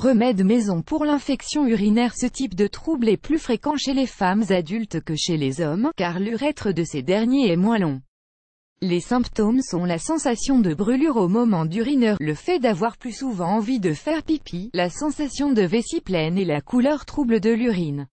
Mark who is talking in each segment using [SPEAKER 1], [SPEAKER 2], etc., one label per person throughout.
[SPEAKER 1] Remède maison pour l'infection urinaire Ce type de trouble est plus fréquent chez les femmes adultes que chez les hommes, car l'urètre de ces derniers est moins long. Les symptômes sont la sensation de brûlure au moment d'uriner, le fait d'avoir plus souvent envie de faire pipi, la sensation de vessie pleine et la couleur trouble de l'urine.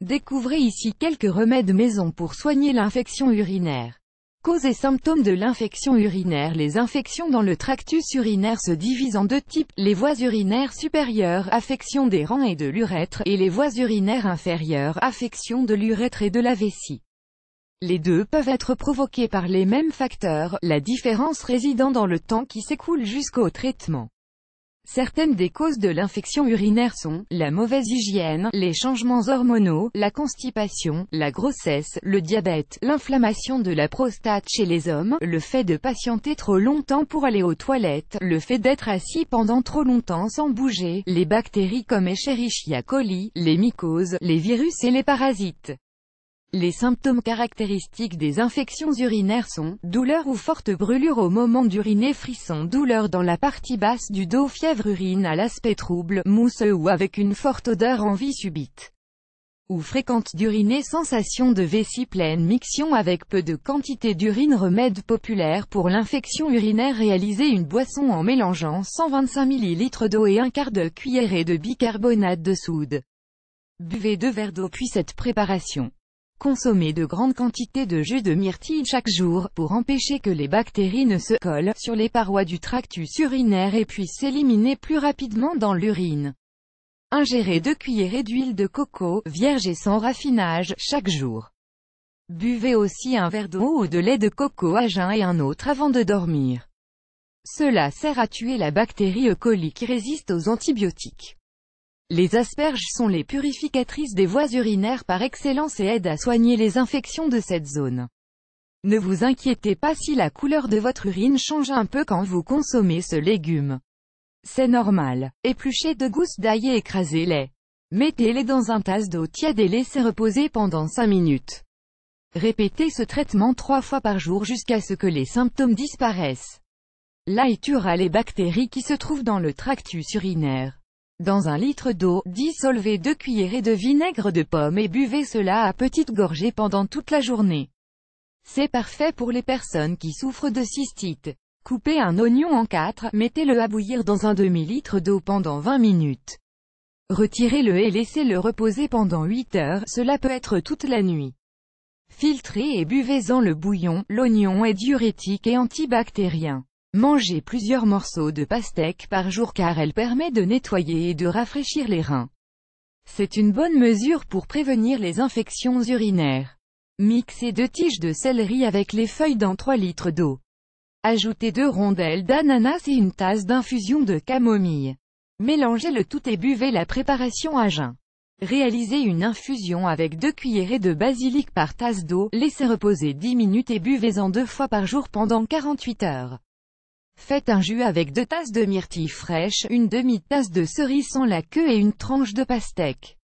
[SPEAKER 1] Découvrez ici quelques remèdes maison pour soigner l'infection urinaire. Causes et symptômes de l'infection urinaire Les infections dans le tractus urinaire se divisent en deux types, les voies urinaires supérieures, affection des rangs et de l'urètre, et les voies urinaires inférieures, affection de l'urètre et de la vessie. Les deux peuvent être provoquées par les mêmes facteurs, la différence résidant dans le temps qui s'écoule jusqu'au traitement. Certaines des causes de l'infection urinaire sont, la mauvaise hygiène, les changements hormonaux, la constipation, la grossesse, le diabète, l'inflammation de la prostate chez les hommes, le fait de patienter trop longtemps pour aller aux toilettes, le fait d'être assis pendant trop longtemps sans bouger, les bactéries comme Escherichia coli, les mycoses, les virus et les parasites. Les symptômes caractéristiques des infections urinaires sont, douleur ou forte brûlure au moment d'uriner frisson douleur dans la partie basse du dos fièvre urine à l'aspect trouble, mousseux ou avec une forte odeur en vie subite ou fréquente d'uriner sensation de vessie pleine miction avec peu de quantité d'urine remède populaire pour l'infection urinaire réaliser une boisson en mélangeant 125 ml d'eau et un quart de cuillerée de bicarbonate de soude. Buvez deux verres d'eau puis cette préparation. Consommer de grandes quantités de jus de myrtille chaque jour, pour empêcher que les bactéries ne se collent sur les parois du tractus urinaire et puissent s'éliminer plus rapidement dans l'urine. Ingérez 2 et d'huile de coco, vierge et sans raffinage, chaque jour. Buvez aussi un verre d'eau ou de lait de coco à jeun et un autre avant de dormir. Cela sert à tuer la bactérie E. coli qui résiste aux antibiotiques. Les asperges sont les purificatrices des voies urinaires par excellence et aident à soigner les infections de cette zone. Ne vous inquiétez pas si la couleur de votre urine change un peu quand vous consommez ce légume. C'est normal. Épluchez deux gousses d'ail et écrasez-les. Mettez-les dans un tasse d'eau tiède et laissez reposer pendant 5 minutes. Répétez ce traitement 3 fois par jour jusqu'à ce que les symptômes disparaissent. L'ail tuera les bactéries qui se trouvent dans le tractus urinaire. Dans un litre d'eau, dissolvez deux cuillerées de vinaigre de pomme et buvez cela à petites gorgées pendant toute la journée. C'est parfait pour les personnes qui souffrent de cystite. Coupez un oignon en quatre, mettez-le à bouillir dans un demi-litre d'eau pendant 20 minutes. Retirez-le et laissez-le reposer pendant 8 heures, cela peut être toute la nuit. Filtrez et buvez-en le bouillon, l'oignon est diurétique et antibactérien. Mangez plusieurs morceaux de pastèque par jour car elle permet de nettoyer et de rafraîchir les reins. C'est une bonne mesure pour prévenir les infections urinaires. Mixez deux tiges de céleri avec les feuilles dans 3 litres d'eau. Ajoutez deux rondelles d'ananas et une tasse d'infusion de camomille. Mélangez le tout et buvez la préparation à jeun. Réalisez une infusion avec deux cuillerées de basilic par tasse d'eau, laissez reposer 10 minutes et buvez-en deux fois par jour pendant 48 heures. Faites un jus avec deux tasses de myrtille fraîche, une demi-tasse de cerise sans la queue et une tranche de pastèque.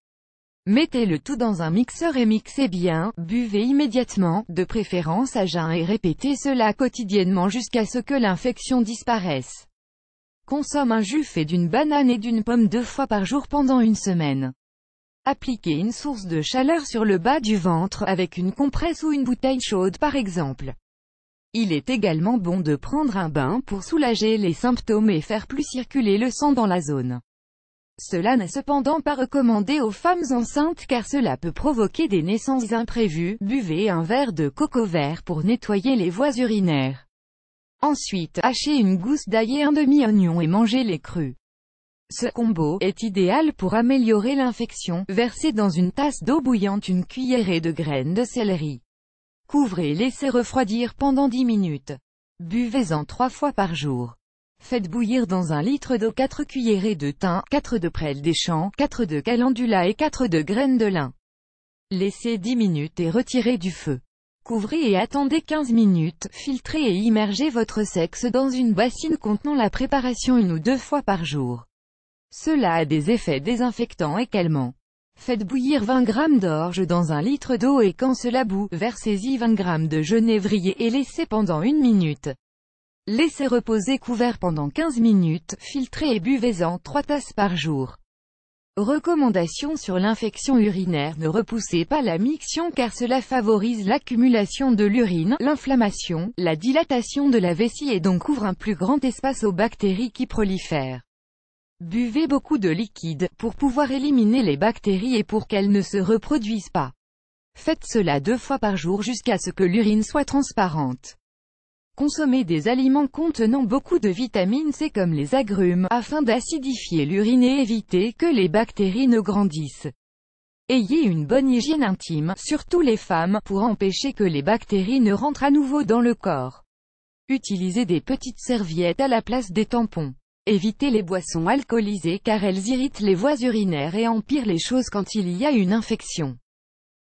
[SPEAKER 1] Mettez le tout dans un mixeur et mixez bien, buvez immédiatement, de préférence à jeun et répétez cela quotidiennement jusqu'à ce que l'infection disparaisse. Consomme un jus fait d'une banane et d'une pomme deux fois par jour pendant une semaine. Appliquez une source de chaleur sur le bas du ventre avec une compresse ou une bouteille chaude par exemple. Il est également bon de prendre un bain pour soulager les symptômes et faire plus circuler le sang dans la zone. Cela n'est cependant pas recommandé aux femmes enceintes car cela peut provoquer des naissances imprévues. Buvez un verre de coco vert pour nettoyer les voies urinaires. Ensuite, hachez une gousse d'ail et un demi-oignon et mangez les crus. Ce combo est idéal pour améliorer l'infection. Versez dans une tasse d'eau bouillante une cuillerée de graines de céleri. Couvrez et laissez refroidir pendant 10 minutes. Buvez-en 3 fois par jour. Faites bouillir dans un litre d'eau 4 cuillerées de thym, 4 de prêle des champs, 4 de calendula et 4 de graines de lin. Laissez 10 minutes et retirez du feu. Couvrez et attendez 15 minutes, filtrez et immergez votre sexe dans une bassine contenant la préparation une ou deux fois par jour. Cela a des effets désinfectants et calmants. Faites bouillir 20 g d'orge dans un litre d'eau et quand cela bout, versez-y 20 g de genévrier et laissez pendant une minute. Laissez reposer couvert pendant 15 minutes, filtrez et buvez-en 3 tasses par jour. Recommandation sur l'infection urinaire Ne repoussez pas la miction car cela favorise l'accumulation de l'urine, l'inflammation, la dilatation de la vessie et donc ouvre un plus grand espace aux bactéries qui prolifèrent. Buvez beaucoup de liquide, pour pouvoir éliminer les bactéries et pour qu'elles ne se reproduisent pas. Faites cela deux fois par jour jusqu'à ce que l'urine soit transparente. Consommez des aliments contenant beaucoup de vitamines C comme les agrumes, afin d'acidifier l'urine et éviter que les bactéries ne grandissent. Ayez une bonne hygiène intime, surtout les femmes, pour empêcher que les bactéries ne rentrent à nouveau dans le corps. Utilisez des petites serviettes à la place des tampons. Évitez les boissons alcoolisées car elles irritent les voies urinaires et empirent les choses quand il y a une infection.